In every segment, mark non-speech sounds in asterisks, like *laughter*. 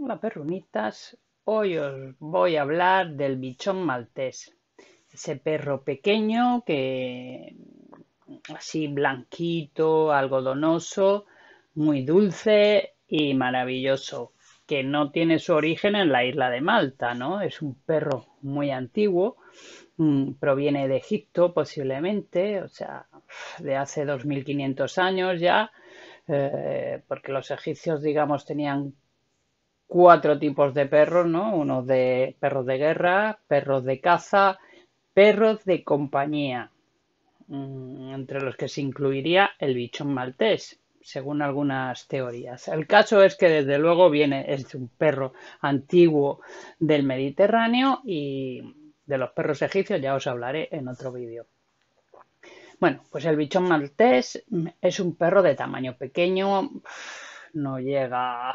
Hola perrunitas, hoy os voy a hablar del bichón maltés, ese perro pequeño que así blanquito, algodonoso, muy dulce y maravilloso, que no tiene su origen en la isla de Malta, ¿no? Es un perro muy antiguo, mm, proviene de Egipto posiblemente, o sea, de hace 2500 años ya, eh, porque los egipcios, digamos, tenían cuatro tipos de perros, ¿no? Uno de perros de guerra, perros de caza, perros de compañía, mm, entre los que se incluiría el bichón maltés, según algunas teorías. El caso es que desde luego viene, es un perro antiguo del Mediterráneo y de los perros egipcios ya os hablaré en otro vídeo. Bueno, pues el bichón maltés es un perro de tamaño pequeño, no llega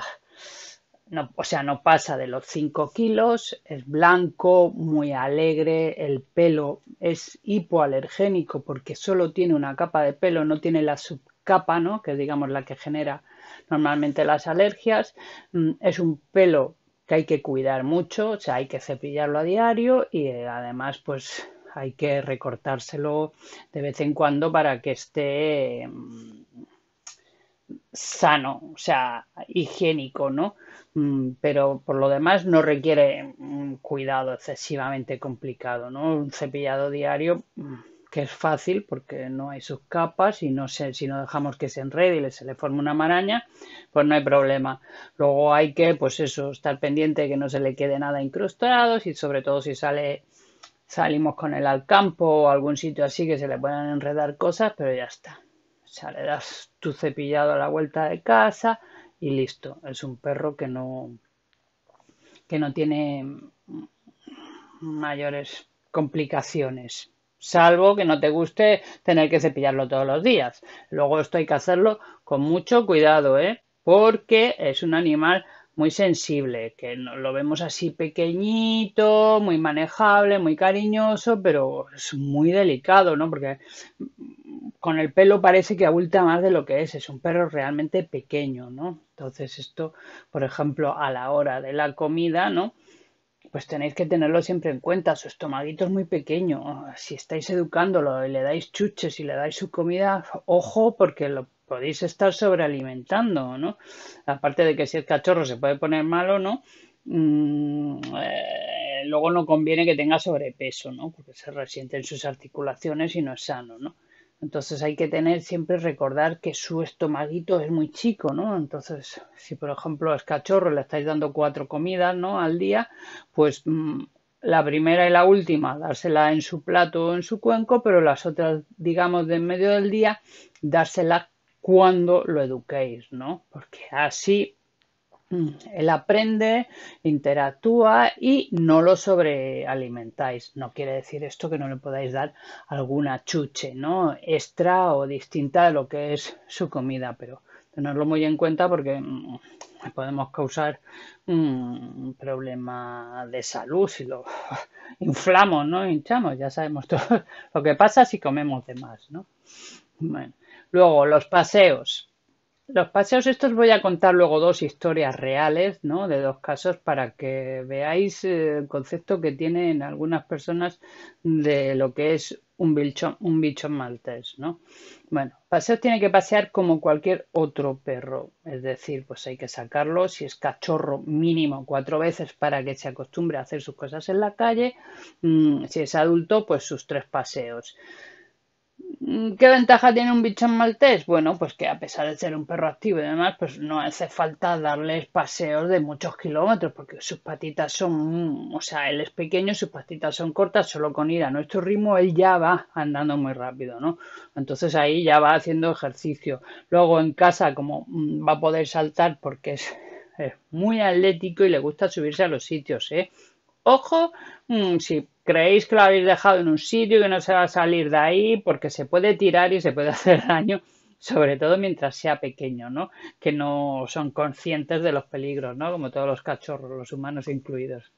o sea, no pasa de los 5 kilos, es blanco, muy alegre, el pelo es hipoalergénico porque solo tiene una capa de pelo, no tiene la subcapa, ¿no? Que es, digamos la que genera normalmente las alergias. Mm, es un pelo que hay que cuidar mucho, o sea, hay que cepillarlo a diario y eh, además, pues hay que recortárselo de vez en cuando para que esté mm, sano, o sea, higiénico, ¿no? Mm, pero por lo demás no requiere un cuidado excesivamente complicado, ¿no? Un cepillado diario mm, que es fácil porque no hay sus capas y no sé si no dejamos que se enrede y se le forme una maraña, pues no hay problema. Luego hay que, pues eso, estar pendiente de que no se le quede nada incrustado y sobre todo si sale salimos con él al campo o algún sitio así que se le puedan enredar cosas, pero ya está sea, le das tu cepillado a la vuelta de casa y listo. Es un perro que no, que no tiene mayores complicaciones. Salvo que no te guste tener que cepillarlo todos los días. Luego esto hay que hacerlo con mucho cuidado, ¿eh? Porque es un animal muy sensible, que lo vemos así pequeñito, muy manejable, muy cariñoso, pero es muy delicado, ¿no? Porque con el pelo parece que abulta más de lo que es, es un perro realmente pequeño, ¿no? Entonces esto, por ejemplo, a la hora de la comida, ¿no? Pues tenéis que tenerlo siempre en cuenta, su estomaguito es muy pequeño, si estáis educándolo y le dais chuches y le dais su comida, ojo porque lo podéis estar sobrealimentando, ¿no? Aparte de que si el cachorro se puede poner malo, ¿no? Mm, eh, luego no conviene que tenga sobrepeso, ¿no? Porque se resiente en sus articulaciones y no es sano, ¿no? Entonces hay que tener siempre recordar que su estomaguito es muy chico, ¿no? Entonces, si por ejemplo es cachorro, le estáis dando cuatro comidas, ¿no? Al día, pues mm, la primera y la última, dársela en su plato o en su cuenco, pero las otras, digamos, de en medio del día, dársela cuando lo eduquéis, ¿no? Porque así Mm, él aprende, interactúa y no lo sobrealimentáis. No quiere decir esto que no le podáis dar alguna chuche, ¿no? Extra o distinta de lo que es su comida, pero tenerlo muy en cuenta porque mm, podemos causar un mm, problema de salud si lo *laughs* inflamos, ¿no? Hinchamos, ya sabemos todo *laughs* lo que pasa si comemos de más, ¿no? Luego, los paseos los paseos estos voy a contar luego dos historias reales, ¿no? De dos casos para que veáis eh, el concepto que tienen algunas personas de lo que es un bichón, un bichón maltés, ¿no? Bueno, paseos tiene que pasear como cualquier otro perro, es decir, pues hay que sacarlo, si es cachorro mínimo cuatro veces para que se acostumbre a hacer sus cosas en la calle, mm, si es adulto, pues sus tres paseos. Mm, ¿Qué ventaja tiene un bichón maltés? Bueno, pues que a pesar de ser un perro activo y demás, pues no hace falta darles paseos de muchos kilómetros, porque sus patitas son, o sea, él es pequeño, sus patitas son cortas, solo con ir a nuestro ritmo él ya va andando muy rápido, ¿no? Entonces ahí ya va haciendo ejercicio. Luego en casa, como mm, va a poder saltar porque es muy atlético y le gusta subirse a los sitios, ¿eh? ojo, mm, si creéis que lo habéis dejado en un sitio que no se va a salir de ahí porque se puede tirar y se puede *laughs* hacer daño, sobre todo mientras sea pequeño, ¿no? Que no son conscientes de los peligros, ¿no? Como todos los cachorros, los humanos incluidos.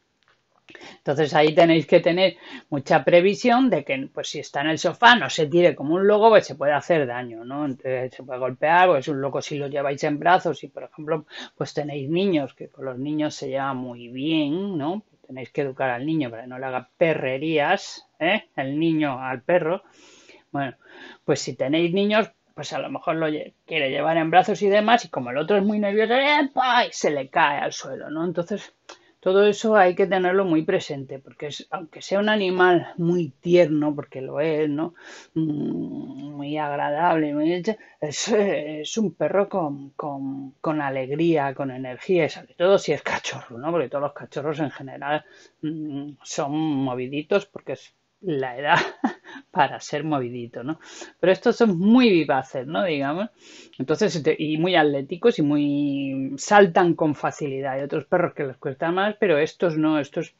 Entonces ahí tenéis que tener mucha previsión de que pues si está en el sofá no se tire como un loco, pues se puede hacer daño, ¿no? Entonces, se puede golpear, es pues un loco si lo lleváis en brazos y por ejemplo pues tenéis niños, que con los niños se lleva muy bien, ¿no? tenéis que educar al niño para que no le haga perrerías, ¿eh? El niño al perro. Bueno, pues si tenéis niños, pues a lo mejor lo quiere llevar en brazos y demás, y como el otro es muy nervioso, se le cae al suelo, ¿no? Entonces, todo eso hay que tenerlo muy presente, porque es, aunque sea un animal muy tierno, porque lo es, ¿no? Mm, muy agradable, muy... Es, un perro con, alegría, con energía, sobre todo si es cachorro, ¿no? Porque todos los cachorros en general mm, son moviditos porque es la edad para ser movidito, ¿no? Pero estos son muy vivaces, ¿no? Digamos. Entonces, y muy atléticos y muy saltan con facilidad. Hay otros perros que les cuesta más, pero estos no, estos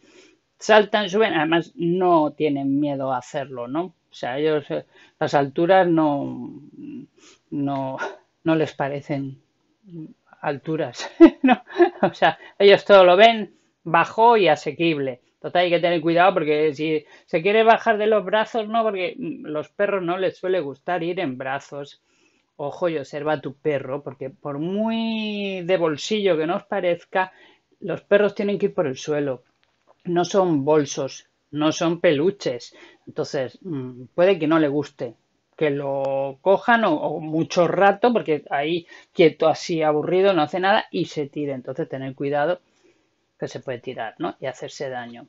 saltan, suben, además no tienen miedo a hacerlo, ¿no? O sea, ellos eh, las alturas no, no, no les parecen alturas, *laughs* O sea, ellos todo lo ven bajo y asequible hay que tener cuidado porque si se quiere bajar de los brazos, no, porque los perros no les suele gustar ir en brazos. Ojo y observa a tu perro, porque por muy de bolsillo que nos parezca, los perros tienen que ir por el suelo. No son bolsos, no son peluches. Entonces, mm, puede que no le guste que lo cojan o, o, mucho rato, porque ahí quieto así aburrido no hace nada y se tire. Entonces, tener cuidado que se puede tirar y hacerse daño.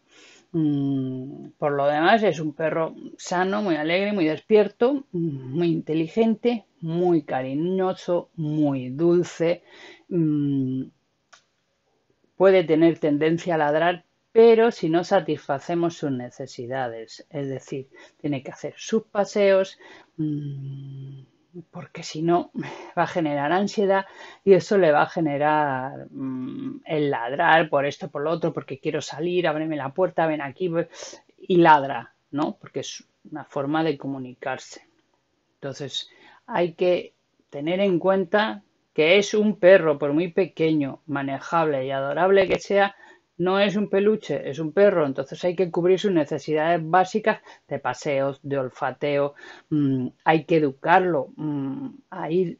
Mm, por lo demás, es un perro sano, muy alegre, muy despierto, muy inteligente, muy cariñoso, muy dulce. Mm, puede tener tendencia a ladrar, pero si no satisfacemos sus necesidades, es decir, tiene que hacer sus paseos. Mm, porque si no va a generar ansiedad y eso le va a generar mm, el ladrar por esto, por lo otro, porque quiero salir, ábreme la puerta, ven aquí y ladra, ¿no? Porque es una forma de comunicarse. Entonces hay que tener en cuenta que es un perro, por muy pequeño, manejable y adorable que sea, no es un peluche, es un perro, entonces hay que cubrir sus necesidades básicas de paseos, de olfateo, mm, hay que educarlo mmm, a ir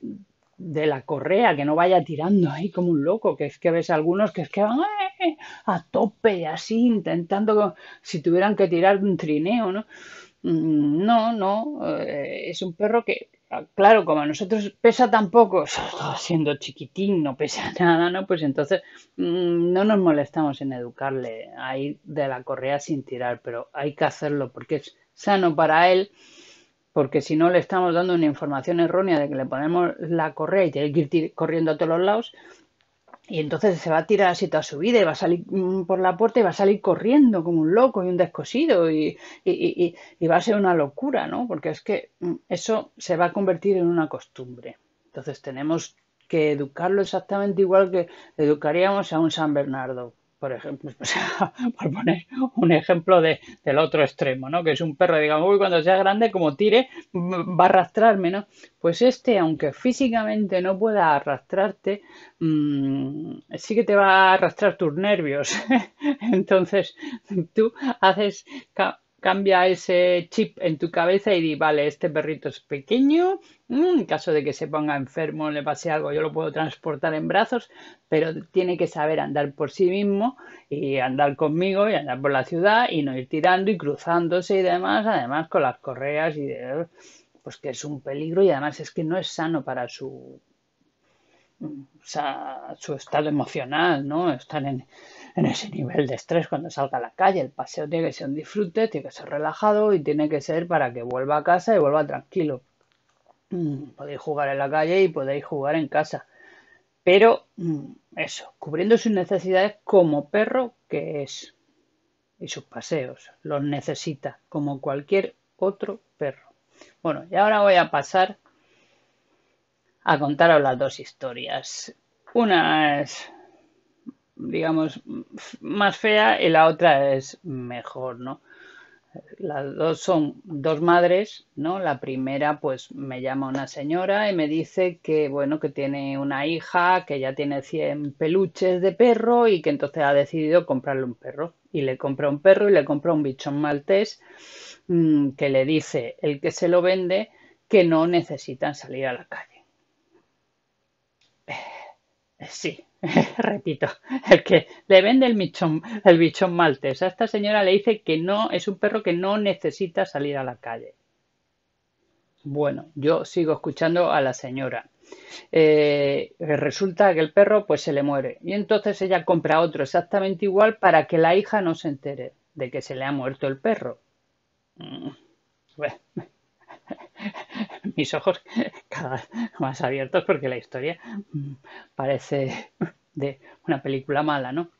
de la correa, que no vaya tirando ahí como un loco, que es que ves a algunos que es que van eh, a tope, así, intentando si tuvieran que tirar un trineo, ¿no? Mm, no, no, eh, es un perro que Ah, claro, como a nosotros pesa tampoco, *laughs* siendo chiquitín no pesa *laughs* nada, ¿no? Pues entonces mm, no nos molestamos en educarle a ir de la correa sin tirar, pero hay que hacerlo porque es sano para él, porque si no le estamos dando una información errónea de que le ponemos la correa y tiene que ir corriendo a todos los lados, y entonces se va a tirar así toda su vida y va a salir mm, por la puerta y va a salir corriendo como un loco y un descosido y, y, va a ser una locura, ¿no? Porque es que mm, eso se va a convertir en una costumbre. Entonces tenemos que educarlo exactamente igual que educaríamos a un San Bernardo por ejemplo, *laughs* por poner un ejemplo del otro extremo, ¿no? Que es un perro, digamos, uy, cuando sea grande, como tire, va a arrastrarme, ¿no? Pues este, aunque físicamente no pueda arrastrarte, mm, sí que te va a arrastrar tus nervios. *laughs* Entonces, tú haces cambia ese chip en tu cabeza y di, vale, este perrito es pequeño, mm, en caso de que se ponga enfermo, le pase algo, yo lo puedo transportar en brazos, pero tiene que saber andar por sí mismo y andar conmigo y andar por la ciudad y no ir tirando y cruzándose y demás, además con las correas y de, pues que es un peligro y además es que no es sano para su su estado emocional, ¿no? Estar en, en, ese nivel de estrés cuando salga a la calle. El paseo tiene que ser un disfrute, tiene que ser relajado y tiene que ser para que vuelva a casa y vuelva tranquilo. Mm, podéis jugar en la calle y podéis jugar en casa. Pero mm, eso, cubriendo sus necesidades como perro que es. Y sus paseos, los necesita como cualquier otro perro. Bueno, y ahora voy a pasar a contaros las dos historias. Una es, digamos, más fea y la otra es mejor, ¿no? Las dos son dos madres, ¿no? La primera, pues me llama una señora y me dice que, bueno, que tiene una hija, que ya tiene 100 peluches de perro y que entonces ha decidido comprarle un perro. Y le compra un perro y le compra un bichón maltés mm, que le dice el que se lo vende que no necesitan salir a la calle. Sí, *laughs* repito, el que le vende el bichón, el bichón A esta señora le dice que no, es un perro que no necesita salir a la calle. Bueno, yo sigo escuchando a la señora. Eh, resulta que el perro pues se le muere y entonces ella compra otro exactamente igual para que la hija no se entere de que se le ha muerto el perro. Mm, *laughs* mis ojos cada vez más abiertos porque la historia mm, parece de una película mala, ¿no?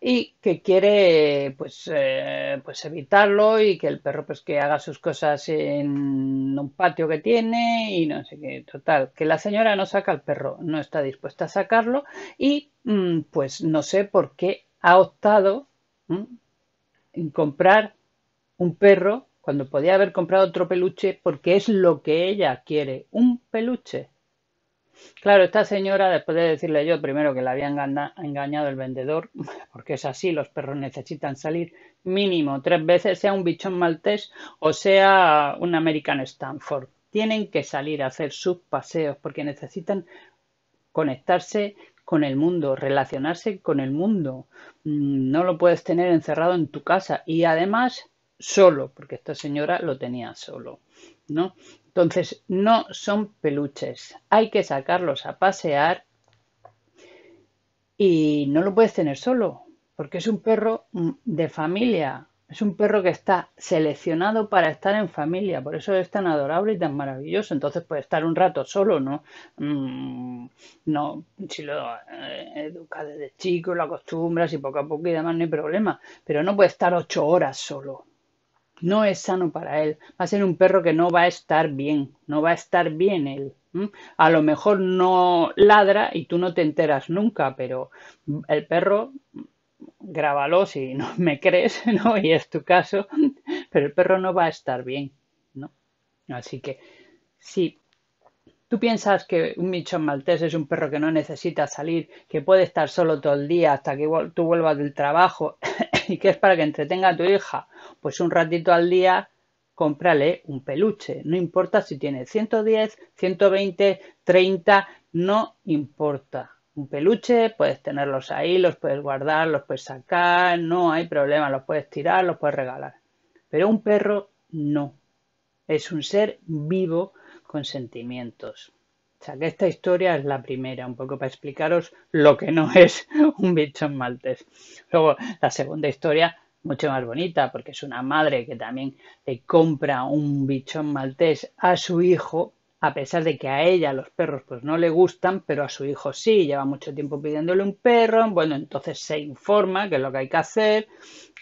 y que quiere pues, eh, pues evitarlo y que el perro pues que haga sus cosas en un patio que tiene y no sé qué total que la señora no saca al perro no está dispuesta a sacarlo y mm, pues no sé por qué ha optado mm, en comprar un perro cuando podía haber comprado otro peluche porque es lo que ella quiere, un peluche. Claro, esta señora, después de decirle yo primero que la había engañado el vendedor, *laughs* porque es así, los perros necesitan salir mínimo tres veces, sea un bichón maltés o sea un American Stanford. Tienen que salir a hacer sus paseos porque necesitan conectarse con el mundo, relacionarse con el mundo. Mm, no lo puedes tener encerrado en tu casa. Y además, solo, porque esta señora lo tenía solo, ¿no? Entonces, no son peluches, hay que sacarlos a pasear y no lo puedes tener solo, porque es un perro mm, de familia, es un perro que está seleccionado para estar en familia, por eso es tan adorable y tan maravilloso. Entonces puede estar un rato solo, ¿no? Mm, no, si lo eh, educas desde chico, lo acostumbras y poco a poco y demás, no hay problema. Pero no puede estar ocho horas solo no es sano para él. Va a ser un perro que no va a estar bien, no va a estar bien él. A lo mejor no ladra y tú no te enteras nunca, pero el perro, grábalo si no *laughs* me crees, ¿no? Y es tu caso, pero el perro no va a estar bien, ¿no? Así que sí, ¿Tú piensas que un michón maltés es un perro que no necesita salir, que puede estar solo todo el día hasta que tú vuelvas del trabajo *coughs* y que es para que entretenga a tu hija? Pues un ratito al día cómprale un peluche. No importa si tiene 110, 120, 30, no importa. Un peluche, puedes tenerlos ahí, los puedes guardar, los puedes sacar, no hay problema, los puedes tirar, los puedes regalar. Pero un perro no. Es un ser vivo consentimientos. O sea, que esta historia es la primera, un poco para explicaros lo que no es un bichón maltés. Luego, la segunda historia, mucho más bonita, porque es una madre que también le compra un bichón maltés a su hijo, a pesar de que a ella los perros pues no le gustan, pero a su hijo sí, lleva mucho tiempo pidiéndole un perro, bueno, entonces se informa que es lo que hay que hacer.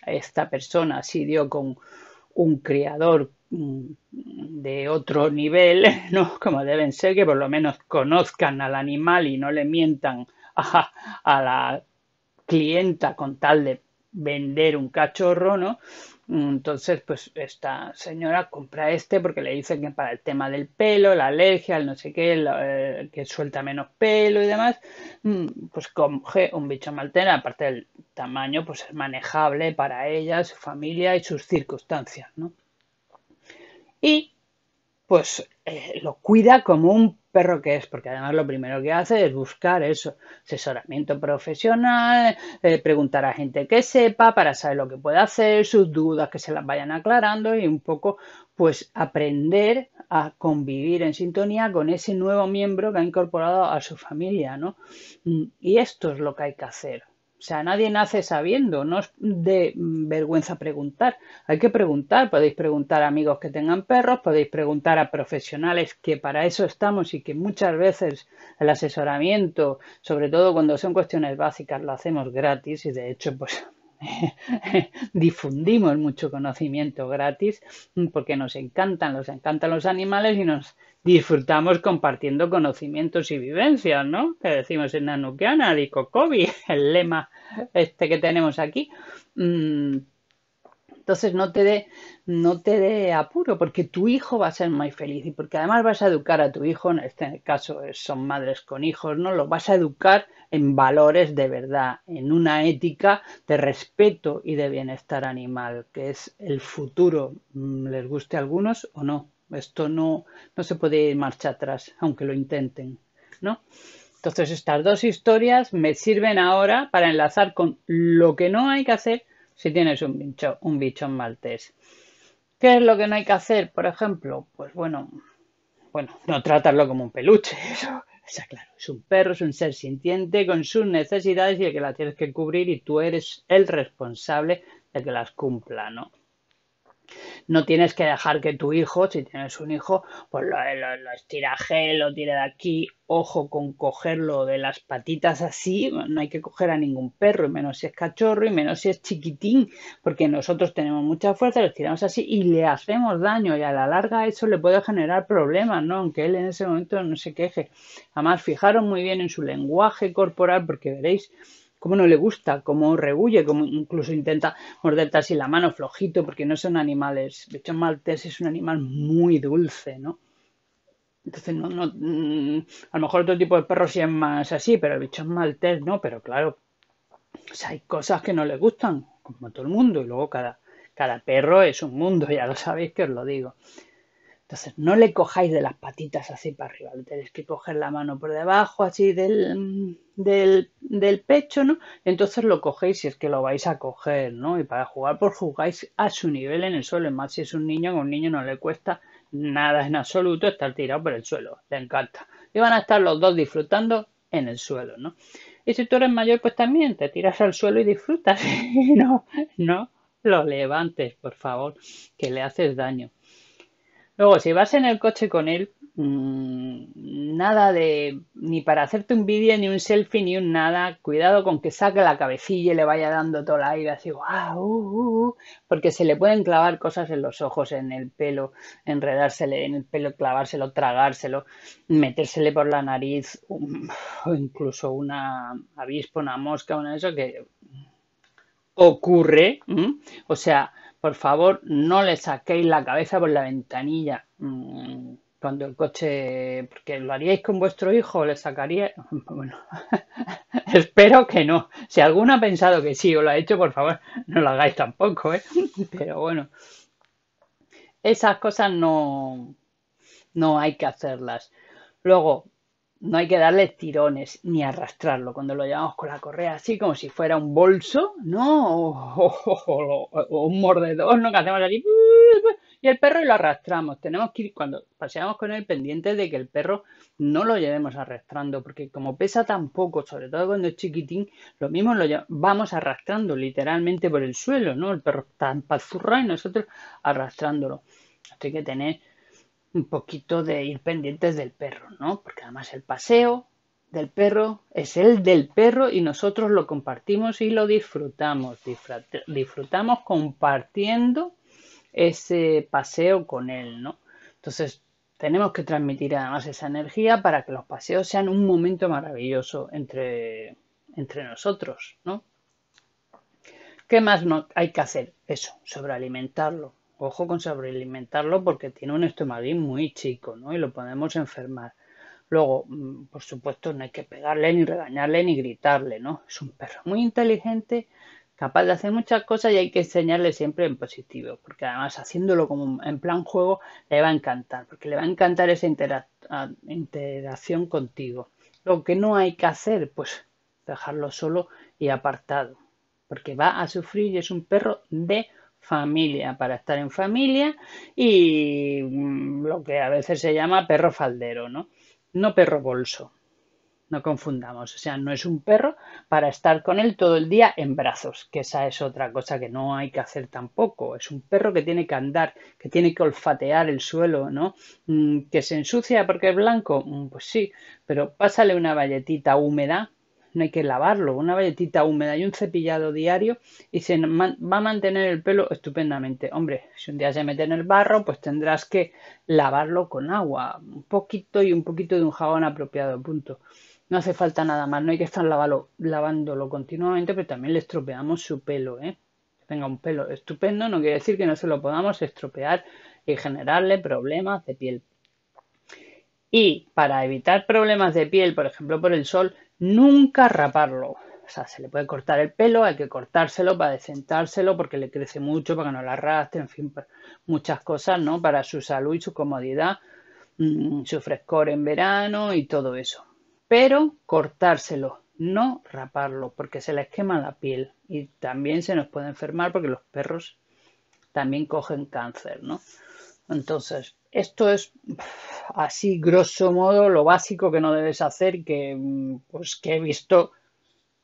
Esta persona sí dio con un criador Mm, de otro nivel, *laughs* ¿no? Como deben ser, que por lo menos conozcan al animal y no le mientan *laughs* a, la clienta con tal de vender un cachorro, ¿no? Mm, entonces, pues esta señora compra este porque le dicen que para el tema del pelo, la alergia, el no sé qué, eh, que suelta menos pelo y demás, mm, pues coge un bicho maltena, aparte del tamaño, pues es manejable para ella, su familia y sus circunstancias, ¿no? y pues eh, lo cuida como un perro que es, porque además lo primero que hace es buscar eso, asesoramiento profesional, eh, preguntar a gente que sepa para saber lo que puede hacer, sus dudas que se las vayan aclarando y un poco pues aprender a convivir en sintonía con ese nuevo miembro que ha incorporado a su familia, ¿no? Mm, y esto es lo que hay que hacer, o sea, nadie nace sabiendo, no es de vergüenza preguntar. Hay que preguntar, podéis preguntar a amigos que tengan perros, podéis preguntar a profesionales que para eso estamos y que muchas veces el asesoramiento, sobre todo cuando son cuestiones básicas, lo hacemos gratis y de hecho pues *laughs* difundimos mucho conocimiento gratis porque nos encantan, nos encantan los animales y nos disfrutamos compartiendo conocimientos y vivencias, ¿no? Que decimos en Nanukiana, Dicocobi, *laughs* el lema este que tenemos aquí. Mm, entonces no te dé no te dé apuro, porque tu hijo va a ser muy feliz y porque además vas a educar a tu hijo, en este caso son madres con hijos, ¿no? Lo vas a educar en valores de verdad, en una ética de respeto y de bienestar animal, que es el futuro, mm, les guste a algunos o no. Esto no, se puede ir marcha atrás, aunque lo intenten, ¿no? Entonces, estas dos historias me sirven ahora para enlazar con lo que no hay que hacer si tienes un bicho, un bichón maltés. ¿Qué es lo que no hay que hacer, por ejemplo? Pues bueno, bueno, no tratarlo como un peluche, *laughs* eso claro. Es un perro, es un ser sintiente con sus necesidades y el que las tienes que cubrir y tú eres el responsable de que las cumpla, ¿no? No tienes que dejar que tu hijo, si tienes un hijo, pues lo, estira lo estiraje, lo tire de aquí. Ojo con cogerlo de las patitas así. No hay que coger a ningún perro, y menos si es cachorro y menos si es chiquitín, porque nosotros tenemos mucha fuerza, lo estiramos así y le hacemos daño. Y a la larga eso le puede generar problemas, ¿no? Aunque él en ese momento no se queje. Además, fijaros muy bien en su lenguaje corporal, porque veréis cómo no le gusta, cómo rehuye, cómo incluso intenta morderte así la mano flojito, porque no son animales. De hecho, Maltés es un animal muy dulce, ¿no? Entonces, no, no, mm, a lo mejor otro tipo de perros sí es más así, pero el bicho maltés, ¿no? Pero claro, hay cosas que no le gustan, como todo el mundo, y luego cada, cada perro es un mundo, *laughs* ya lo sabéis que os lo digo. Entonces, no le cojáis de las patitas así para arriba, le tenéis que coger la mano por debajo, así del, del, pecho, ¿no? Entonces lo cogéis si es que lo vais a coger, ¿no? Y para jugar, pues jugáis a su nivel en el suelo. Es más, si es un niño, a un niño no le cuesta nada en absoluto estar tirado por el suelo, le encanta. Y van a estar los dos disfrutando en el suelo, ¿no? Y si tú eres mayor, pues también te tiras al suelo y disfrutas. *laughs* no, no lo levantes, por favor, que le haces daño. Luego, si vas en el coche con él, mm, nada de ni para hacerte un vídeo, ni un selfie, ni un nada. Cuidado con que saque la cabecilla y le vaya dando todo el aire así, wow, uh, uh, uh, porque se le pueden clavar cosas en los ojos, en el pelo, enredársele en el pelo, clavárselo, tragárselo, metérsele por la nariz, um, o incluso una avispa, una mosca, una de eso que ocurre. O sea, por favor, no le saquéis la cabeza por la ventanilla mm, cuando el coche, porque lo haríais con vuestro hijo, le sacaría, *laughs* bueno, *laughs* espero que no. Si alguno ha pensado que sí o lo ha hecho, por favor, no lo hagáis tampoco, ¿eh? *laughs* Pero bueno, esas cosas no, no hay que hacerlas. Luego, no hay que darle tirones ni arrastrarlo cuando lo llevamos con la correa así como si fuera un bolso, ¿no? O, un mordedor, ¿no? Que hacemos así y el perro y lo arrastramos. Tenemos que ir cuando paseamos con él pendiente de que el perro no lo llevemos arrastrando porque como pesa tan poco, sobre todo cuando es chiquitín, lo mismo lo vamos arrastrando literalmente por el suelo, ¿no? El perro está en y nosotros arrastrándolo. así hay que tener un poquito de ir pendientes del perro, ¿no? Porque además el paseo del perro es el del perro y nosotros lo compartimos y lo disfrutamos, disfrutamos compartiendo ese paseo con él, ¿no? Entonces tenemos que transmitir además esa energía para que los paseos sean un momento maravilloso entre, entre nosotros, ¿no? ¿Qué más hay que hacer? Eso, sobrealimentarlo, Ojo con sobrealimentarlo porque tiene un estomaguín muy chico, ¿no? Y lo podemos enfermar. Luego, mm, por supuesto, no hay que pegarle, ni regañarle, ni gritarle, ¿no? Es un perro muy inteligente, capaz de hacer muchas cosas y hay que enseñarle siempre en positivo, porque además haciéndolo como en plan juego le va a encantar, porque le va a encantar esa interacción contigo. Lo que no hay que hacer, pues dejarlo solo y apartado, porque va a sufrir y es un perro de familia para estar en familia y mm, lo que a veces se llama perro faldero, ¿no? No perro bolso. No confundamos, o sea, no es un perro para estar con él todo el día en brazos, que esa es otra cosa que no hay que hacer tampoco. Es un perro que tiene que andar, que tiene que olfatear el suelo, ¿no? Mm, que se ensucia porque es blanco, mm, pues sí, pero pásale una valletita húmeda no hay que lavarlo, una valletita húmeda y un cepillado diario y se va a mantener el pelo estupendamente. Hombre, si un día se mete en el barro, pues tendrás que lavarlo con agua, un poquito y un poquito de un jabón apropiado, punto. No hace falta nada más, no hay que estar lavándolo continuamente, pero también le estropeamos su pelo, ¿eh? tenga un pelo estupendo no quiere decir que no se lo podamos estropear y generarle problemas de piel. Y para evitar problemas de piel, por ejemplo por el sol, nunca raparlo. O sea, se le puede cortar el pelo, hay que cortárselo para desentárselo porque le crece mucho, para que no lo arrastre, en fin, muchas cosas, ¿no? Para su salud y su comodidad, mm, su frescor en verano y todo eso. Pero cortárselo, no raparlo porque se les quema la piel y también se nos puede enfermar porque los perros también cogen cáncer, ¿no? Entonces, esto es así, grosso modo, lo básico que no debes hacer, que mm, pues que he visto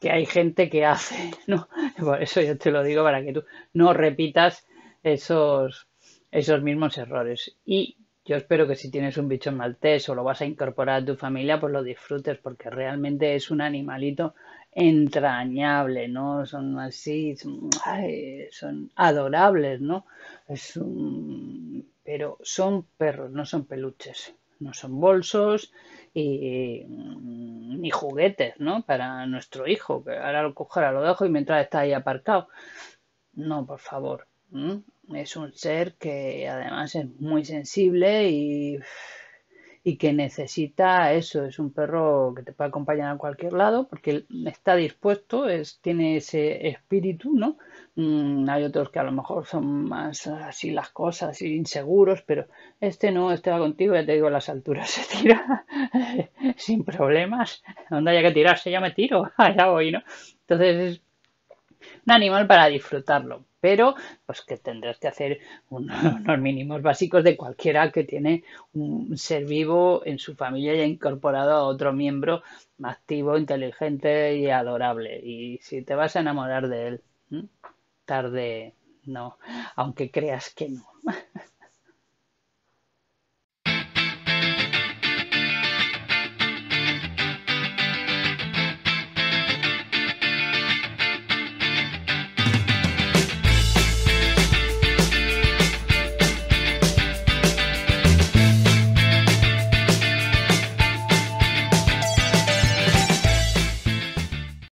que hay gente que hace, *laughs* ¿no? Por eso yo te lo digo para que tú no repitas esos, esos mismos errores. Y yo espero que si tienes un bichón maltés o lo vas a incorporar a tu familia, pues lo disfrutes, porque realmente es un animalito entrañable, ¿no? Son así, son, son adorables, ¿no? Es un pero son perros, no son peluches, no son bolsos mm, ni juguetes, ¿no? Para nuestro hijo, que ahora lo ahora lo dejo y mientras está ahí aparcado. No, por favor. Es un ser que además es muy sensible y, que necesita eso. Es un perro que te puede acompañar a cualquier lado porque está dispuesto, tiene ese espíritu, ¿no? Mm, hay otros que a lo mejor son más así las cosas, inseguros, pero este no, este va contigo, ya te digo, a las alturas se tira *laughs* sin problemas. Donde haya que tirarse, ya me tiro, *laughs* allá voy, ¿no? Entonces es un animal para disfrutarlo, pero pues que tendrás que hacer *laughs* unos, mínimos básicos de cualquiera que tiene un ser vivo en su familia y ha incorporado a otro miembro activo, inteligente y adorable. Y si te vas a enamorar de él tarde no, aunque creas que no. *laughs*